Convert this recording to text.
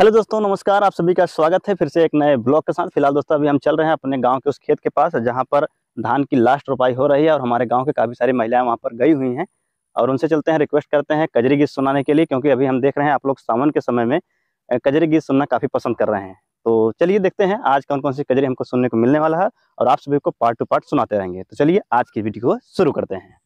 hello दोस्तों नमस्कार आप सभी का स्वागत है फिर से एक नए ब्लॉग के साथ फिलहाल दोस्तों अभी हम चल रहे हैं अपने गांव के उस खेत के पास जहां पर धान की लास्ट रोपाई हो रही है और हमारे गांव के काफ़ी सारी महिलाएं वहां पर गई हुई हैं और उनसे चलते हैं रिक्वेस्ट करते हैं कजरी गीत सुनाने के लिए क्योंकि अभी हम देख रहे हैं आप लोग सावन के समय में कजरी गीत सुनना काफ़ी पसंद कर रहे हैं तो चलिए देखते हैं आज कौन कौन सी कजरी हमको सुनने को मिलने वाला है और आप सभी को पार्ट टू पार्ट सुनाते रहेंगे तो चलिए आज की वीडियो को शुरू करते हैं